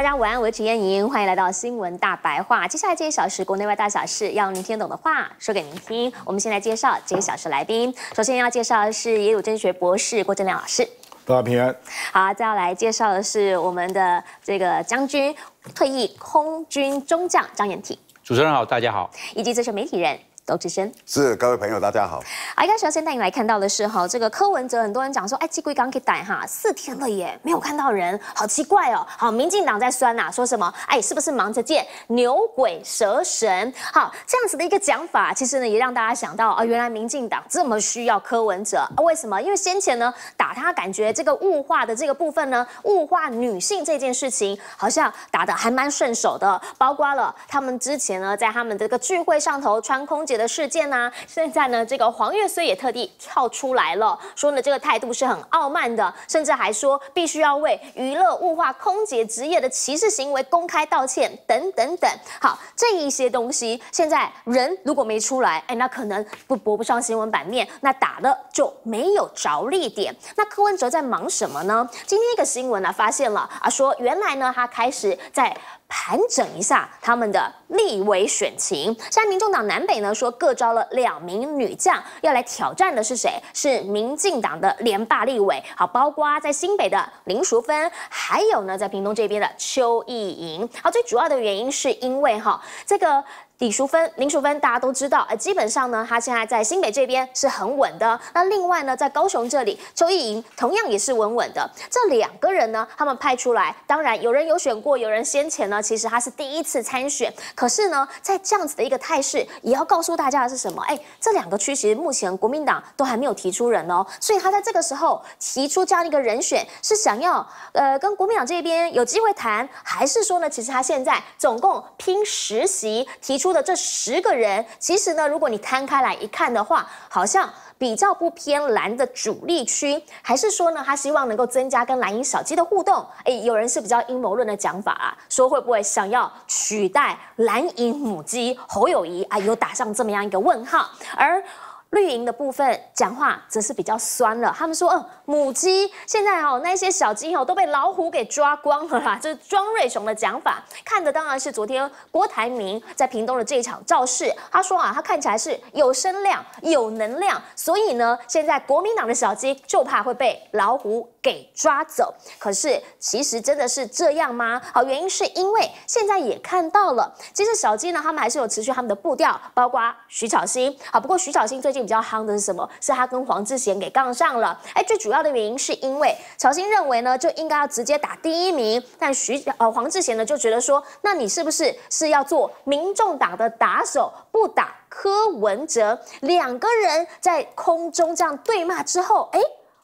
大家晚安，我是燕莹，欢迎来到新闻大白话。接下来这一小时，国内外大小事要您听懂的话，说给您听。我们先来介绍这一小时来宾。首先要介绍的是耶鲁政学博士郭正亮老师，大家平安。好，再要来介绍的是我们的这个将军，退役空军中将张延廷。主持人好，大家好，以及资深媒体人。刘志升是各位朋友，大家好。我刚刚首先带你来看到的是哈，这个柯文哲，很多人讲说，哎，鸡龟刚给逮哈，四天了耶，没有看到人，好奇怪哦。好，民进党在酸呐，说什么，哎，是不是忙着见牛鬼蛇神？好，这样子的一个讲法，其实呢，也让大家想到啊，原来民进党这么需要柯文哲啊？为什么？因为先前呢，打他感觉这个物化的这个部分呢，物化女性这件事情，好像打的还蛮顺手的，包括了他们之前呢，在他们这个聚会上头穿空姐。的事件呢？现在呢，这个黄岳虽也特地跳出来了，说呢这个态度是很傲慢的，甚至还说必须要为娱乐物化空姐职业的歧视行为公开道歉，等等等。好，这一些东西，现在人如果没出来，哎，那可能不播不上新闻版面，那打了就没有着力点。那柯文哲在忙什么呢？今天一个新闻呢，发现了啊，说原来呢，他开始在盘整一下他们的立委选情，现在民众党南北呢。说各招了两名女将，要来挑战的是谁？是民进党的联霸立委，好，包括在新北的林淑芬，还有呢，在屏东这边的邱意莹。好，最主要的原因是因为哈，这个。李淑芬、林淑芬，大家都知道，呃，基本上呢，他现在在新北这边是很稳的。那另外呢，在高雄这里，邱莹莹同样也是稳稳的。这两个人呢，他们派出来，当然有人有选过，有人先前呢，其实他是第一次参选。可是呢，在这样子的一个态势，也要告诉大家的是什么？哎，这两个区其实目前国民党都还没有提出人哦，所以他在这个时候提出这样一个人选，是想要呃跟国民党这边有机会谈，还是说呢，其实他现在总共拼十席提出？的这十个人，其实呢，如果你摊开来一看的话，好像比较不偏蓝的主力区，还是说呢，他希望能够增加跟蓝银小鸡的互动？哎，有人是比较阴谋论的讲法啊，说会不会想要取代蓝银母鸡侯友谊啊？有打上这么样一个问号，而。绿营的部分讲话则是比较酸了，他们说，呃，母鸡现在哦，那些小鸡哦都被老虎给抓光了啦。这 是庄瑞雄的讲法，看的当然是昨天郭台铭在屏东的这一场造势。他说啊，他看起来是有声量、有能量，所以呢，现在国民党的小鸡就怕会被老虎给抓走。可是，其实真的是这样吗？好，原因是因为现在也看到了，其实小鸡呢，他们还是有持续他们的步调，包括徐巧芯。好，不过徐巧芯最近。比较夯的是什么？是他跟黄志贤给杠上了。哎，最主要的原因是因为乔欣认为呢，就应该要直接打第一名。但徐呃黄志贤呢就觉得说，那你是不是是要做民众党的打手，不打柯文哲？两个人在空中这样对骂之后，哎，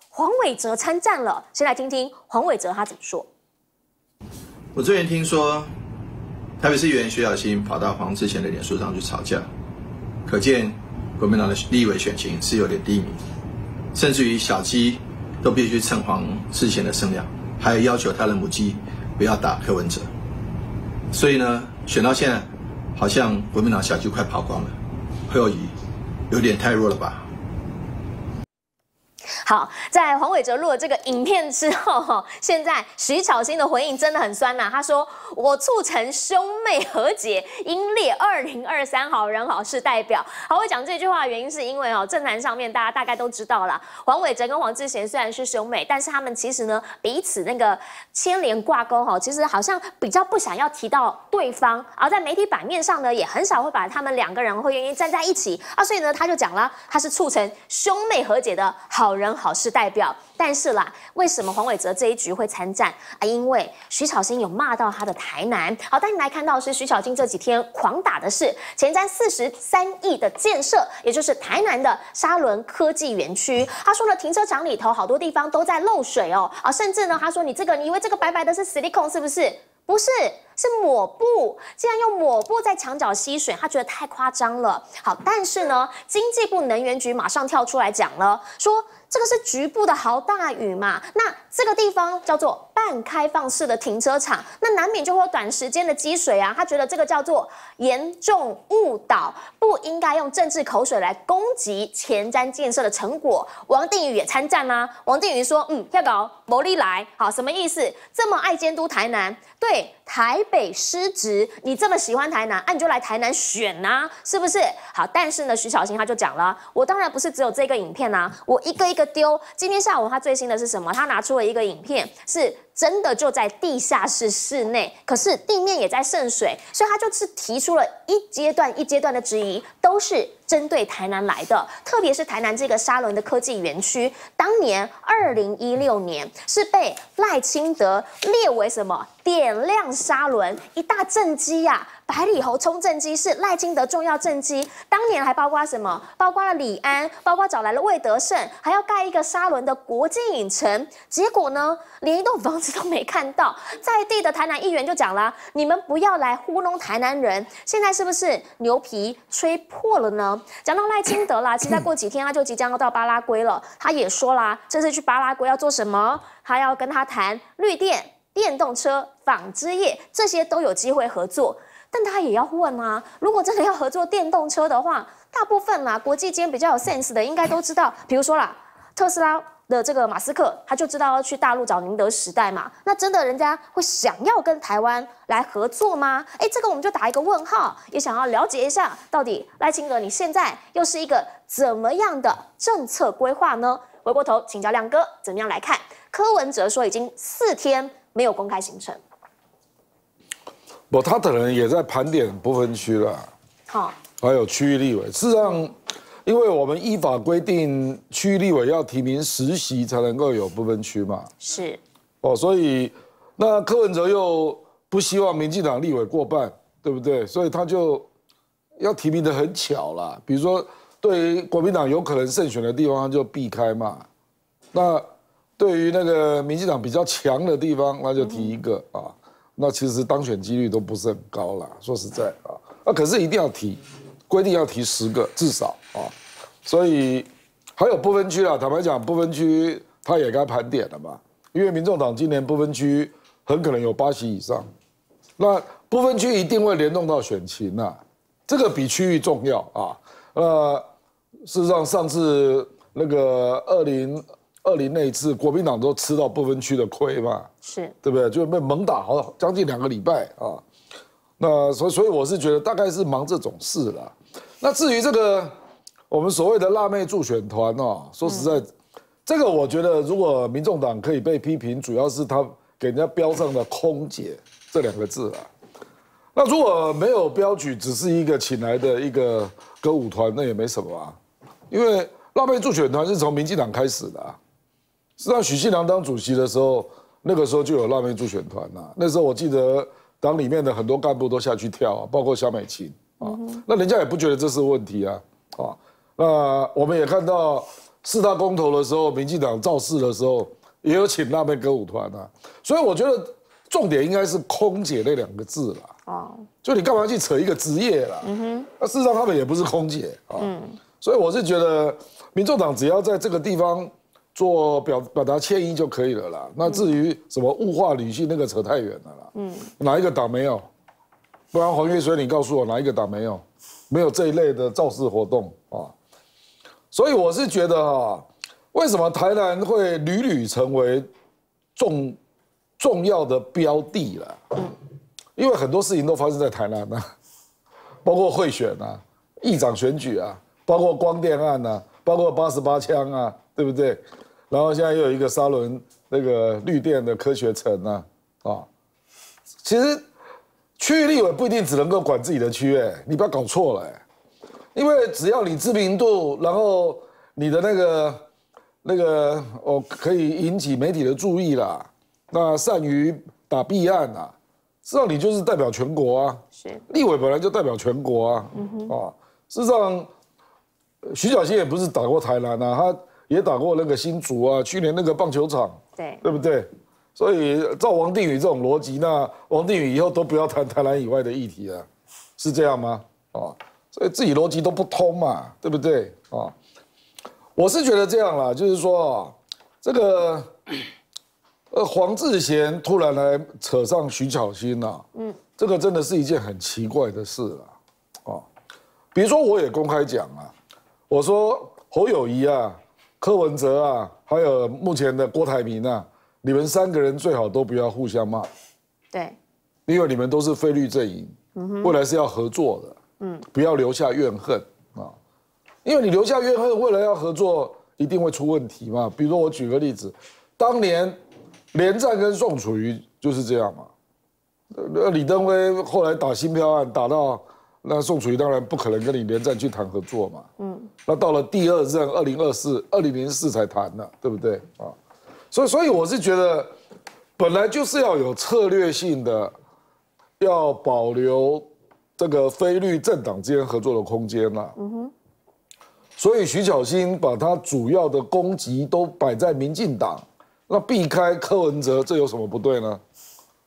黄伟哲参战了。先来听听黄伟哲他怎么说。我最近听说，台北市议员徐小欣跑到黄志贤的脸书上去吵架，可见。国民党的立委选情是有点低迷，甚至于小鸡都必须趁黄之前的声量，还有要求他的母鸡不要打黑蚊子，所以呢，选到现在好像国民党小鸡快跑光了，后遗有点太弱了吧。好，在黄伟哲录了这个影片之后，哈，现在徐巧芯的回应真的很酸呐。他说：“我促成兄妹和解，英烈二零二三好人好事代表。”好，我讲这句话的原因是因为哦，政坛上面大家大概都知道了，黄伟哲跟黄志贤虽然是兄妹，但是他们其实呢彼此那个牵连挂钩，哈，其实好像比较不想要提到对方，而在媒体版面上呢也很少会把他们两个人会愿意站在一起啊，所以呢他就讲了，他是促成兄妹和解的好人。好是代表，但是啦，为什么黄伟哲这一局会参战啊？因为徐巧芯有骂到他的台南。好，但你来看到是徐巧芯这几天狂打的是前瞻四十三亿的建设，也就是台南的沙仑科技园区。他说呢，停车场里头好多地方都在漏水哦啊，甚至呢，他说你这个你以为这个白白的是 silicone 是不是？不是。是抹布，竟然用抹布在墙角吸水，他觉得太夸张了。好，但是呢，经济部能源局马上跳出来讲了，说这个是局部的好大雨嘛，那这个地方叫做半开放式的停车场，那难免就会有短时间的积水啊。他觉得这个叫做严重误导，不应该用政治口水来攻击前瞻建设的成果。王定宇也参战啦，王定宇说，嗯，要搞牟利来，好，什么意思？这么爱监督台南，对台。北失职，你这么喜欢台南，那你就来台南选呐，是不是？好，但是呢，徐小新他就讲了，我当然不是只有这个影片呐，我一个一个丢。今天下午他最新的是什么？他拿出了一个影片是。真的就在地下室室内，可是地面也在渗水，所以他就是提出了一阶段一阶段的质疑，都是针对台南来的，特别是台南这个沙仑的科技园区，当年二零一六年是被赖清德列为什么点亮沙仑一大政绩呀？百里侯冲政绩是赖清德重要政绩，当年还包括什么？包括了李安，包括找来了魏德胜，还要盖一个沙伦的国际影城。结果呢，连一栋房子都没看到。在地的台南议员就讲了：“你们不要来糊弄台南人。”现在是不是牛皮吹破了呢？讲到赖清德啦，其实再过几天他就即将要到巴拉圭了。他也说啦，这次去巴拉圭要做什么？他要跟他谈绿电、电动车、纺织业，这些都有机会合作。但他也要问啊，如果真的要合作电动车的话，大部分啊，国际间比较有 sense 的，应该都知道。比如说啦，特斯拉的这个马斯克，他就知道要去大陆找宁德时代嘛。那真的人家会想要跟台湾来合作吗？哎，这个我们就打一个问号，也想要了解一下，到底赖清德你现在又是一个怎么样的政策规划呢？回过头请教亮哥，怎么样来看？柯文哲说已经四天没有公开行程。他可能也在盘点不分区了，好，还有区域立委。事实上，因为我们依法规定区域立委要提名实习才能够有不分区嘛，是。哦，所以那柯文哲又不希望民进党立委过半，对不对？所以他就要提名的很巧啦。比如说，对于国民党有可能胜选的地方，他就避开嘛。那对于那个民进党比较强的地方，那就提一个啊。那其实当选几率都不是很高啦。说实在啊，那可是一定要提，规定要提十个至少啊，所以还有不分区啊，坦白讲不分区他也该盘点了嘛，因为民众党今年不分区很可能有八席以上，那不分区一定会联动到选情啊，这个比区域重要啊，呃，事实上上次那个二零。二零那一次，国民党都吃到不分区的亏嘛，是对不对？就被猛打，好将近两个礼拜啊。那所所以，我是觉得大概是忙这种事了。那至于这个我们所谓的辣妹助选团哦，说实在，这个我觉得如果民众党可以被批评，主要是他给人家标上了“空姐”这两个字啊。那如果没有标举，只是一个请来的一个歌舞团，那也没什么啊。因为辣妹助选团是从民进党开始的。事实上，许信良当主席的时候，那个时候就有辣妹助选团呐。那时候我记得，党里面的很多干部都下去跳，包括萧美琴啊。那人家也不觉得这是问题啊。啊，那我们也看到四大公投的时候，民进党造势的时候，也有请辣妹歌舞团啊。所以我觉得重点应该是“空姐”那两个字啦。哦，就你干嘛去扯一个职业啦？嗯哼。那事实上他们也不是空姐啊。嗯。所以我是觉得，民众党只要在这个地方。做表表达歉意就可以了啦。那至于什么物化女性，那个扯太远了啦。嗯，哪一个党没有？不然黄月水，你告诉我哪一个党没有？没有这一类的造势活动啊。所以我是觉得啊，为什么台南会屡屡成为重重要的标的了？因为很多事情都发生在台南啊，包括贿选啊、议长选举啊，包括光电案啊，包括八十八枪啊，对不对？然后现在又有一个沙伦那个绿电的科学城呢、啊，其实区域立委不一定只能够管自己的区域，你不要搞错了因为只要你知名度，然后你的那个那个哦可以引起媒体的注意啦，那善于打弊案啊，实际上你就是代表全国啊，是立委本来就代表全国啊，嗯啊，事实上徐小新也不是打过台南啊，他。也打过那个新竹啊，去年那个棒球场，对对不对？所以照王定宇这种逻辑，那王定宇以后都不要谈台南以外的议题了，是这样吗？啊，所以自己逻辑都不通嘛，对不对？啊，我是觉得这样啦，就是说这个，呃，黄志贤突然来扯上徐巧芯呐，嗯，这个真的是一件很奇怪的事了，哦，比如说我也公开讲啊，我说侯友谊啊。柯文哲啊，还有目前的郭台铭啊，你们三个人最好都不要互相骂。对，因为你们都是非律阵营，未来是要合作的。嗯，不要留下怨恨啊，因为你留下怨恨，未来要合作一定会出问题嘛。比如我举个例子，当年连战跟宋楚瑜就是这样嘛。那李登辉后来打新票案，打到那宋楚瑜当然不可能跟你连战去谈合作嘛。那到了第二任，二零二四、二零零四才谈呢，对不对啊？所以，所以我是觉得，本来就是要有策略性的，要保留这个非律政党之间合作的空间呐。嗯哼。所以徐小新把他主要的攻击都摆在民进党，那避开柯文哲，这有什么不对呢？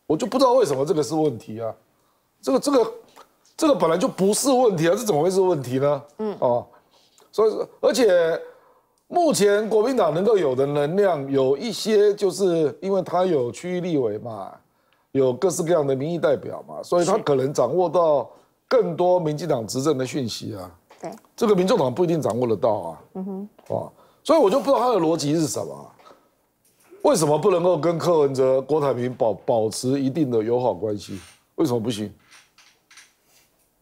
我就不知道为什么这个是问题啊？这个、这个、这个本来就不是问题啊，这怎么会是问题呢？嗯啊。所以说，而且目前国民党能够有的能量，有一些就是因为他有区域立委嘛，有各式各样的民意代表嘛，所以他可能掌握到更多民进党执政的讯息啊。对，这个民众党不一定掌握得到啊。嗯哼，啊，所以我就不知道他的逻辑是什么，为什么不能够跟柯文哲、郭台铭保保持一定的友好关系？为什么不行？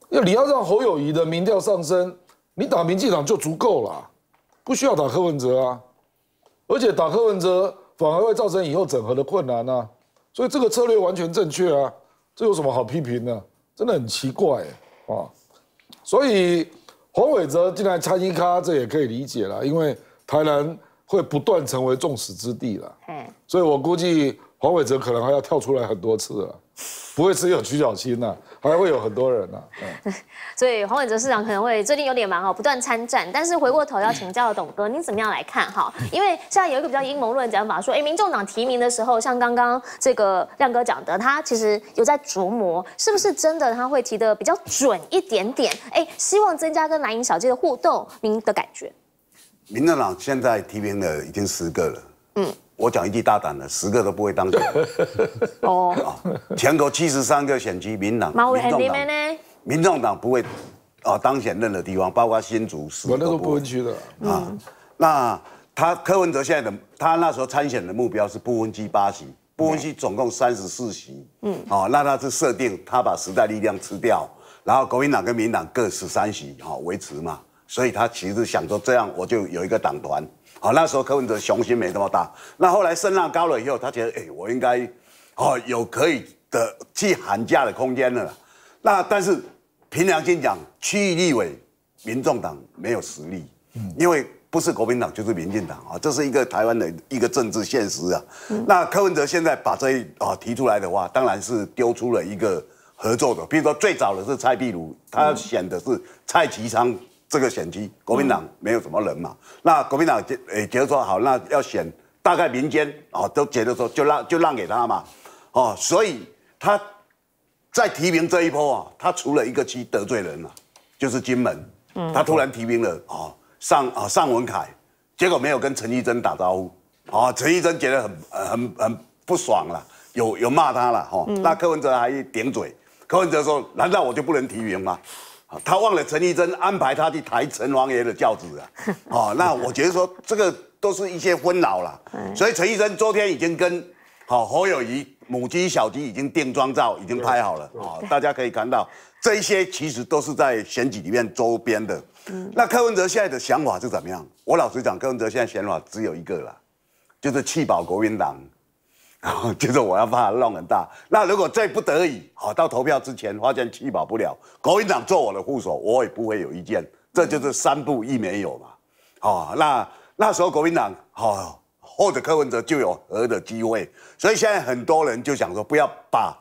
要你要让侯友谊的民调上升。你打民进党就足够了，不需要打柯文哲啊，而且打柯文哲反而会造成以后整合的困难啊，所以这个策略完全正确啊，这有什么好批评的？真的很奇怪啊，所以黄伟哲进来参一咖，这也可以理解了，因为台南会不断成为众矢之的了。嗯，所以我估计黄伟哲可能还要跳出来很多次了，不会只有徐小清啊。还会有很多人呢，所以黄伟哲市长可能会最近有点忙哦，不断参战。但是回过头要请教董哥，您怎么样来看哈？因为现在有一个比较阴谋论讲法，说哎，民众党提名的时候，像刚刚这个亮哥讲的，他其实有在琢磨是不是真的他会提的比较准一点点。哎，希望增加跟蓝营小弟的互动，您的感觉？民进党现在提名的已经十个了，嗯。我讲一句大胆的，十个都不会当选。哦，啊，全国七十三个选区，民党、民众党呢？民众党不会，啊，当选任何地方，包括新竹、市。我那时候不分区的啊。那他柯文哲现在的，他那时候参选的目标是不分区八席，不分区总共三十四席。嗯。哦，那他是设定他把时代力量吃掉，然后国民党跟民党各十三席，好维持嘛。所以他其实想说，这样我就有一个党团。好，那时候柯文哲雄心没那么大。那后来声浪高了以后，他觉得，哎，我应该，哦，有可以的去喊价的空间了。那但是凭良心讲，区域立委，民众党没有实力，因为不是国民党就是民进党啊，这是一个台湾的一个政治现实啊。那柯文哲现在把这啊提出来的话，当然是丢出了一个合作的。比如说最早的是蔡壁如，他选的是蔡其昌。这个选区国民党没有什么人嘛，那国民党觉诶觉得说好，那要选大概民间啊都觉得说就让就让给他嘛，哦，所以他，在提名这一波啊，他除了一个区得罪人了，就是金门，嗯，他突然提名了啊尚啊尚文凯，结果没有跟陈玉珍打招呼，啊，陈玉珍觉得很很很不爽了，有有骂他了哈，那柯文哲还一嘴，柯文哲说难道我就不能提名吗？他忘了陈立珍安排他去抬陈王爷的轿子啊！哦，那我觉得说这个都是一些昏脑了。所以陈立珍昨天已经跟好侯友谊母鸡小鸡已经定妆照已经拍好了哦，大家可以看到这些其实都是在选举里面周边的。那柯文哲现在的想法是怎么样？我老实讲，柯文哲现在想法只有一个了，就是气保国民党。哦，就是我要把它弄很大。那如果再不得已，好到投票之前，发现弃保不了，国民党做我的副手，我也不会有意见。这就是三不一没有嘛。好，那那时候国民党好，或者柯文哲就有和的机会。所以现在很多人就想说，不要把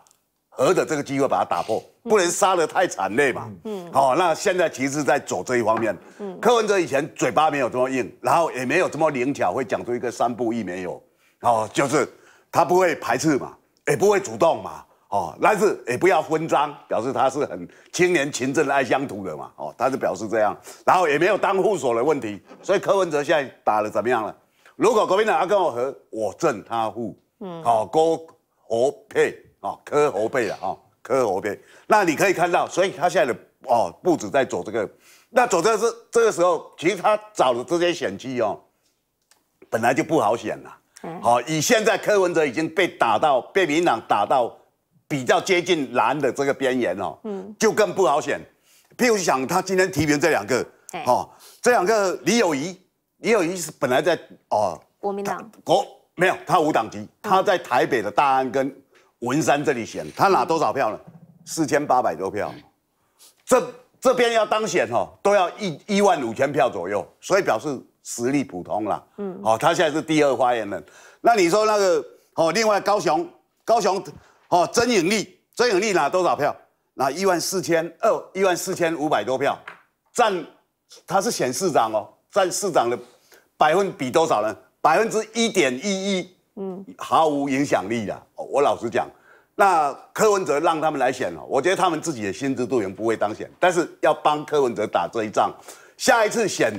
和的这个机会把它打破，不能杀得太惨烈嘛。嗯。好，那现在其实在走这一方面。嗯。柯文哲以前嘴巴没有这么硬，然后也没有这么灵巧，会讲出一个三不一没有。哦，就是。他不会排斥嘛，也不会主动嘛，哦，但是也不要分赃，表示他是很青年、勤政、爱乡土的嘛，哦，他是表示这样，然后也没有当户所的问题，所以柯文哲现在打的怎么样了？如果国民党要跟我和，我正他户，嗯，哦，郭侯佩，哦，柯侯佩的哈，柯侯佩，那你可以看到，所以他现在的哦，步子在走这个，那走的是这个时候，其实他找的这些险机哦，本来就不好选了。好，以现在柯文哲已经被打到被民党打到比较接近蓝的这个边缘哦，嗯，就更不好选。譬如想他今天提名这两个，哦，这两个李友仪，李友仪是本来在哦，国民党国没有，他无党籍，他在台北的大安跟文山这里选，他拿多少票呢？四千八百多票，这这边要当选哦，都要一一万五千票左右，所以表示。实力普通啦，嗯，好，他现在是第二发言人。那你说那个，哦，另外高雄，高雄，哦，曾永立，曾永立拿多少票？拿一万四千二，一万四千五百多票，占他是选市长哦，占市长的百分比多少呢？百分之一点一一，嗯，毫无影响力的。我老实讲，那柯文哲让他们来选哦，我觉得他们自己也心知肚明不会当选，但是要帮柯文哲打这一仗。下一次选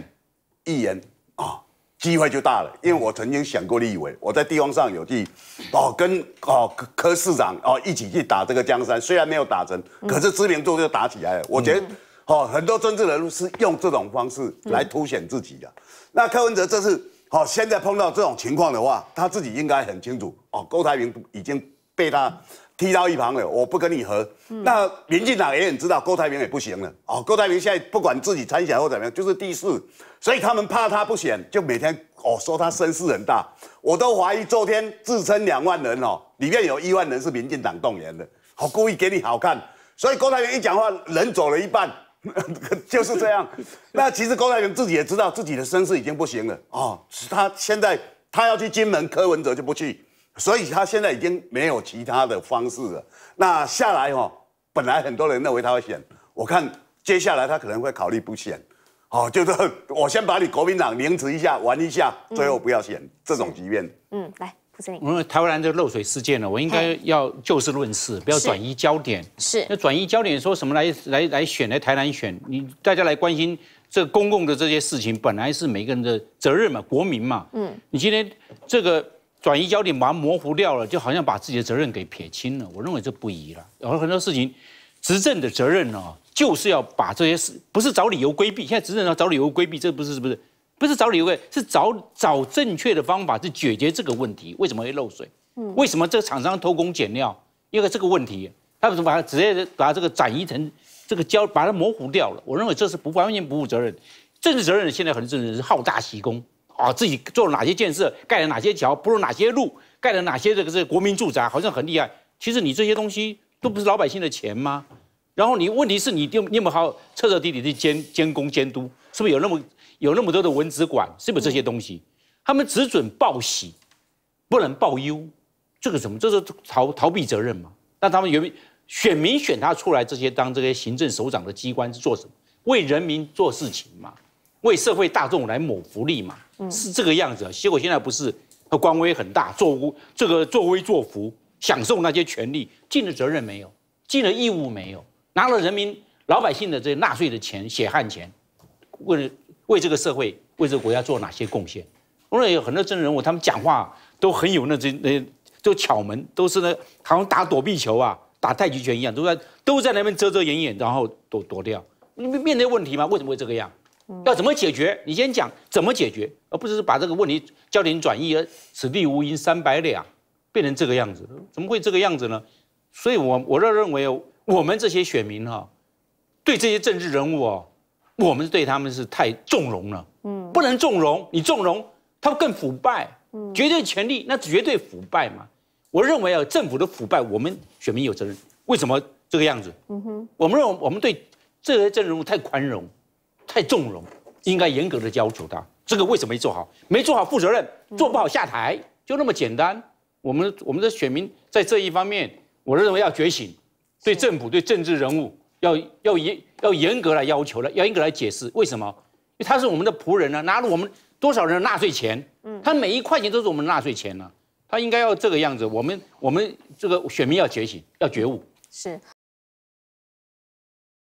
议员。啊，机会就大了，因为我曾经想过，你以我在地方上有地，哦，跟哦柯科市长哦一起去打这个江山，虽然没有打成，可是知名度就打起来了。我觉得，哦，很多政治人物是用这种方式来凸显自己的。那柯文哲这次，哦，现在碰到这种情况的话，他自己应该很清楚，哦，郭台铭已经被他踢到一旁了，我不跟你和。那民进党也很知道，郭台铭也不行了，哦，郭台铭现在不管自己参选或怎么样，就是第四。所以他们怕他不选，就每天哦说他声势很大，我都怀疑昨天自称两万人哦，里面有一万人是民进党动员的，哦故意给你好看。所以郭台铭一讲话，人走了一半，就是这样。那其实郭台铭自己也知道自己的声势已经不行了哦，他现在他要去金门，柯文哲就不去，所以他现在已经没有其他的方式了。那下来哦，本来很多人认为他会选，我看接下来他可能会考虑不选。哦，就是我先把你国民党凌迟一下，玩一下，最后不要选这种局面。嗯，来傅振因为台湾的这个漏水事件呢，我应该要就事论事，不要转移焦点。是，那转移焦点说什么来来来选来台南选？你大家来关心这公共的这些事情，本来是每个人的责任嘛，国民嘛。嗯，你今天这个转移焦点把它模糊掉了，就好像把自己的责任给撇清了，我认为这不宜了。有很多事情。执政的责任呢，就是要把这些事不是找理由规避。现在执政要找理由规避，这不是不是不是找理由？是找找正确的方法去解决这个问题。为什么会漏水？嗯，为什么这个厂商偷工减料？因为这个问题，他把它直接把这个转移成这个交把它模糊掉了。我认为这是不完全不负责任。政治责任现在很多政治是好大喜功啊，自己做了哪些建设，盖了哪些桥，铺了哪些路，盖了哪些这个个国民住宅，好像很厉害。其实你这些东西都不是老百姓的钱吗？然后你问题是你又你没有好彻彻底底的监监工监督，是不是有那么有那么多的文职管？是不是这些东西？他们只准报喜，不能报忧，这个什么？这是逃逃避责任嘛？那他们有没选民选他出来，这些当这些行政首长的机关是做什么？为人民做事情嘛？为社会大众来谋福利嘛？是这个样子结果现在不是官威很大，作威这个作威作福，享受那些权利，尽了责任没有？尽了义务没有？拿了人民老百姓的这纳税的钱、血汗钱，为为这个社会、为这个国家做哪些贡献？我为有很多政治人物，他们讲话都很有那这那，都巧门，都是那好像打躲避球啊，打太极拳一样，都在都在那边遮遮掩掩，然后躲躲掉。你面对问题吗？为什么会这个样？要怎么解决？你先讲怎么解决，而不是把这个问题焦点转移了，此地无银三百两，变成这个样子，怎么会这个样子呢？所以，我我认认为。我们这些选民哈，对这些政治人物哦，我们对他们是太纵容了。嗯，不能纵容，你纵容他们更腐败，绝对权力那绝对腐败嘛。我认为啊，政府的腐败我们选民有责任。为什么这个样子？嗯哼，我们认为我们对这些政治人物太宽容、太纵容，应该严格的要求他。这个为什么没做好？没做好负责任，做不好下台就那么简单。我们我们的选民在这一方面，我认为要觉醒。对政府、对政治人物，要要严、要严格来要求了，要严格来解释为什么？因为他是我们的仆人呢，拿了我们多少人的纳税钱？嗯，他每一块钱都是我们纳税钱呢，他应该要这个样子。我们、我们这个选民要觉醒、要觉悟。是。